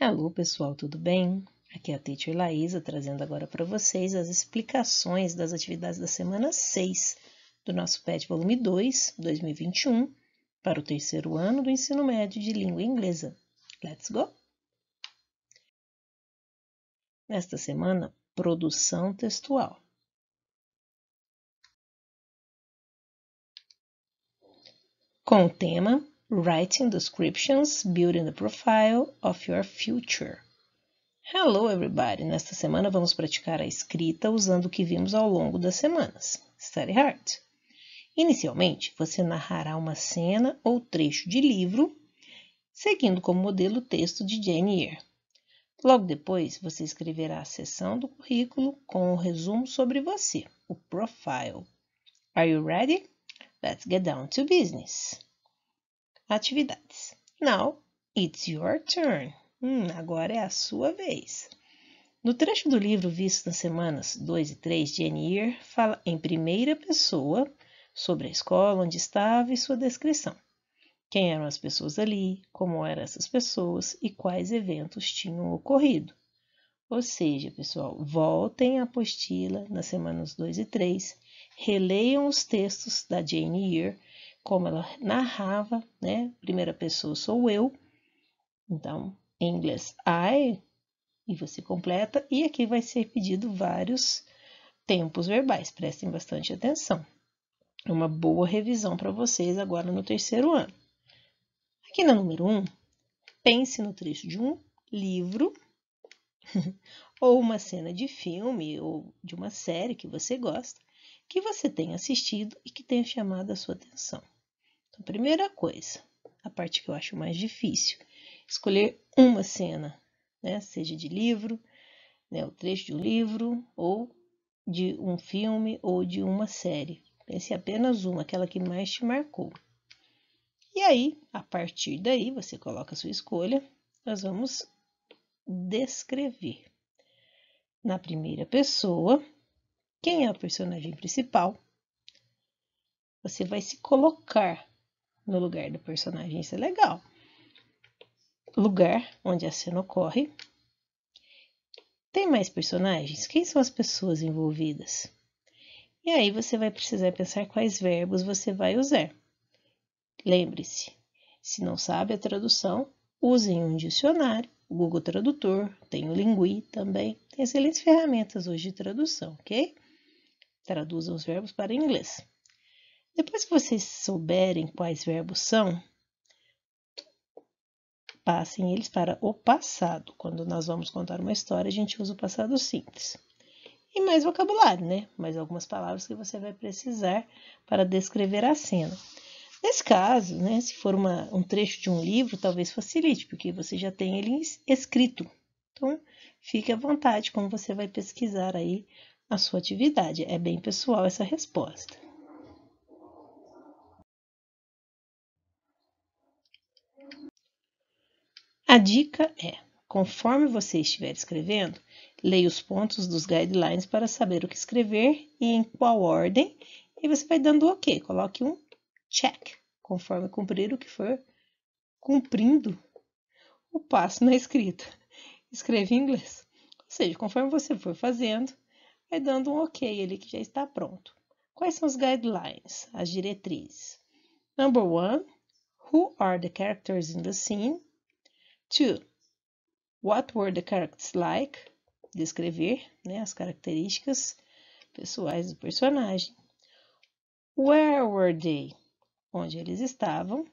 Alô pessoal, tudo bem? Aqui é a Teacher Laísa trazendo agora para vocês as explicações das atividades da semana 6 do nosso PET volume 2, 2021, para o terceiro ano do ensino médio de língua inglesa. Let's go! Nesta semana, produção textual. Com o tema Writing Descriptions, Building the Profile of Your Future. Hello, everybody! Nesta semana vamos praticar a escrita usando o que vimos ao longo das semanas. Study hard! Inicialmente, você narrará uma cena ou trecho de livro, seguindo como modelo o texto de Jane Eyre. Logo depois, você escreverá a seção do currículo com um resumo sobre você, o profile. Are you ready? Let's get down to business! atividades. Now, it's your turn. Hum, agora é a sua vez. No trecho do livro visto nas semanas 2 e 3 de Ear fala em primeira pessoa sobre a escola onde estava e sua descrição. Quem eram as pessoas ali, como eram essas pessoas e quais eventos tinham ocorrido. Ou seja, pessoal, voltem à apostila nas semanas 2 e 3, releiam os textos da Jane Eyre como ela narrava, né? Primeira pessoa sou eu. Então, em inglês, I, e você completa. E aqui vai ser pedido vários tempos verbais, prestem bastante atenção. É uma boa revisão para vocês agora no terceiro ano. Aqui na número 1, um, pense no trecho de um livro ou uma cena de filme ou de uma série que você gosta, que você tenha assistido e que tenha chamado a sua atenção. Então, primeira coisa, a parte que eu acho mais difícil, escolher uma cena, né? Seja de livro, né? O trecho de um livro, ou de um filme, ou de uma série. Pense em apenas uma, aquela que mais te marcou. E aí, a partir daí, você coloca a sua escolha, nós vamos descrever na primeira pessoa quem é o personagem principal. Você vai se colocar no lugar do personagem. Isso é legal. Lugar onde a cena ocorre. Tem mais personagens? Quem são as pessoas envolvidas? E aí você vai precisar pensar quais verbos você vai usar. Lembre-se, se não sabe a tradução, usem um dicionário, o Google Tradutor, tem o Lingui também. Tem excelentes ferramentas hoje de tradução, ok? Traduzam os verbos para inglês. Depois que vocês souberem quais verbos são, passem eles para o passado. Quando nós vamos contar uma história, a gente usa o passado simples. E mais vocabulário, né? Mais algumas palavras que você vai precisar para descrever a cena. Nesse caso, né, se for uma, um trecho de um livro, talvez facilite, porque você já tem ele escrito. Então, fique à vontade como você vai pesquisar aí a sua atividade. É bem pessoal essa resposta. A dica é: conforme você estiver escrevendo, leia os pontos dos guidelines para saber o que escrever e em qual ordem, e você vai dando OK. Coloque um check, conforme cumprir o que for cumprindo o passo na escrita. Escreva em inglês. Ou seja, conforme você for fazendo, vai dando um OK ali que já está pronto. Quais são os guidelines, as diretrizes? Number one, who are the characters in the scene? 2. What were the characters like? Descrever né, as características pessoais do personagem. Where were they? Onde eles estavam.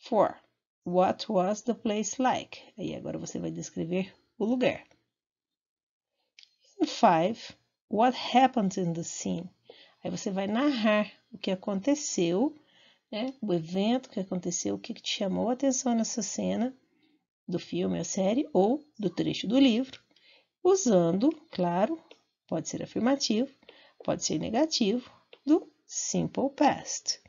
4. What was the place like? Aí agora você vai descrever o lugar. 5. What happened in the scene? Aí você vai narrar o que aconteceu, né? o evento que aconteceu, o que te chamou a atenção nessa cena do filme ou série ou do trecho do livro, usando, claro, pode ser afirmativo, pode ser negativo, do simple past.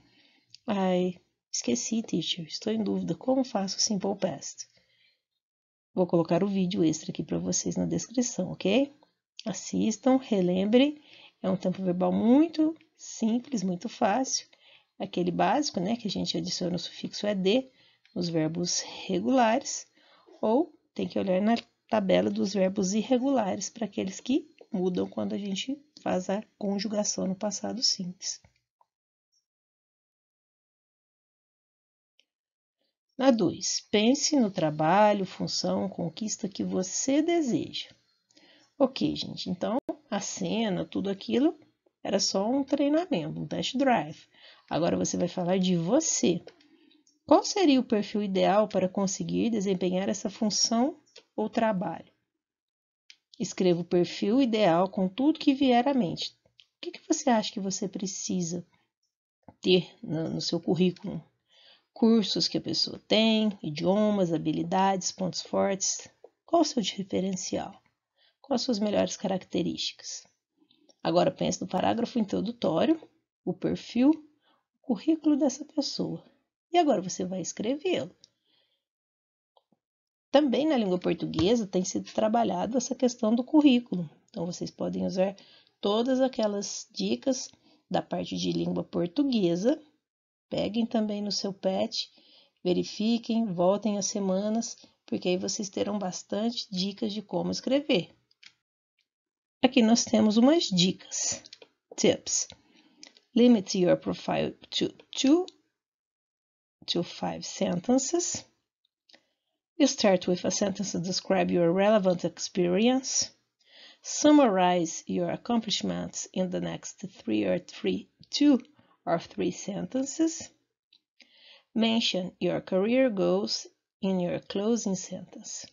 Ai, esqueci, teacher, estou em dúvida como faço o simple past. Vou colocar o vídeo extra aqui para vocês na descrição, ok? Assistam, relembrem, é um tempo verbal muito simples, muito fácil. Aquele básico, né, que a gente adiciona o sufixo ed nos verbos regulares ou tem que olhar na tabela dos verbos irregulares para aqueles que mudam quando a gente faz a conjugação no passado simples. Na 2, pense no trabalho, função, conquista que você deseja. Ok, gente, então a cena, tudo aquilo, era só um treinamento, um test drive. Agora você vai falar de você. Qual seria o perfil ideal para conseguir desempenhar essa função ou trabalho? Escreva o perfil ideal com tudo que vier à mente. O que, você acha que você precisa ter no seu currículo? Cursos que a pessoa tem, idiomas, habilidades, pontos fortes. Qual o seu diferencial? Quais as suas melhores características? Agora pense no parágrafo introdutório, o perfil, o currículo dessa pessoa e agora você vai escrevê-lo. Também na língua portuguesa tem sido trabalhada essa questão do currículo. Então vocês podem usar todas aquelas dicas da parte de língua portuguesa. Peguem também no seu pet, verifiquem, voltem as semanas, porque aí vocês terão bastante dicas de como escrever. Aqui nós temos umas dicas. Tips. Limit your profile to two to five sentences. You start with a sentence to describe your relevant experience. Summarize your accomplishments in the next three or three, two or three sentences. Mention your career goals in your closing sentence.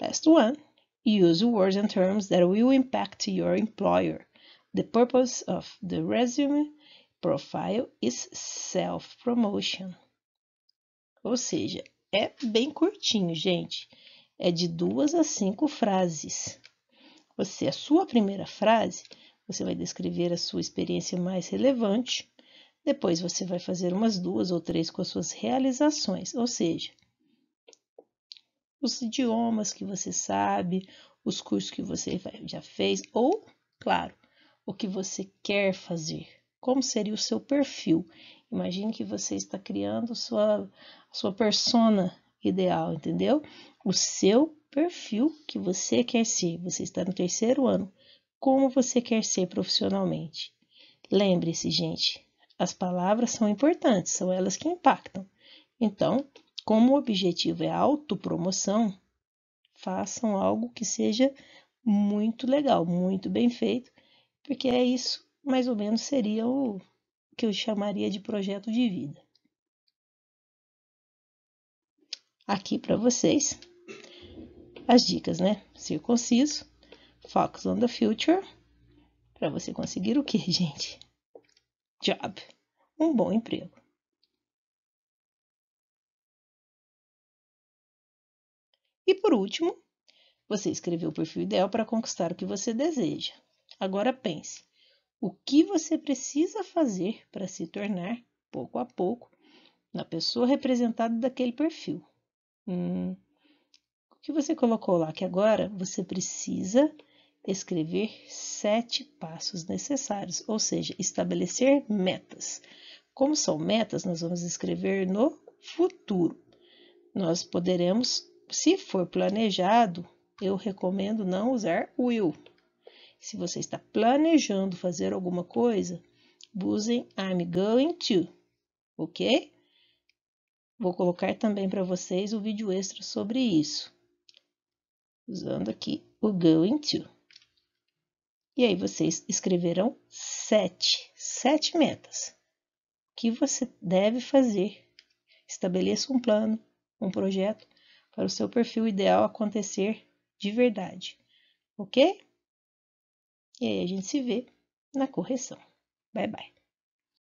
Last one, use words and terms that will impact your employer, the purpose of the resume, Profile is self-promotion. Ou seja, é bem curtinho, gente. É de duas a cinco frases. Você, a sua primeira frase, você vai descrever a sua experiência mais relevante. Depois você vai fazer umas duas ou três com as suas realizações, ou seja, os idiomas que você sabe, os cursos que você já fez, ou, claro, o que você quer fazer. Como seria o seu perfil? Imagine que você está criando sua sua persona ideal, entendeu? O seu perfil que você quer ser. Você está no terceiro ano. Como você quer ser profissionalmente? Lembre-se, gente, as palavras são importantes, são elas que impactam. Então, como o objetivo é autopromoção, façam algo que seja muito legal, muito bem feito, porque é isso mais ou menos seria o que eu chamaria de projeto de vida. Aqui para vocês as dicas, né? Ser conciso, focus on the future, para você conseguir o que, gente? Job, um bom emprego. E por último, você escreveu o perfil ideal para conquistar o que você deseja. Agora pense: o que você precisa fazer para se tornar, pouco a pouco, na pessoa representada daquele perfil. Hum, o que você colocou lá? Que agora você precisa escrever sete passos necessários, ou seja, estabelecer metas. Como são metas, nós vamos escrever no futuro. Nós poderemos, se for planejado, eu recomendo não usar will, se você está planejando fazer alguma coisa, usem I'm going to, ok? Vou colocar também para vocês o vídeo extra sobre isso, usando aqui o going to. E aí vocês escreverão sete, sete metas que você deve fazer. Estabeleça um plano, um projeto para o seu perfil ideal acontecer de verdade, ok? E aí a gente se vê na correção. Bye bye.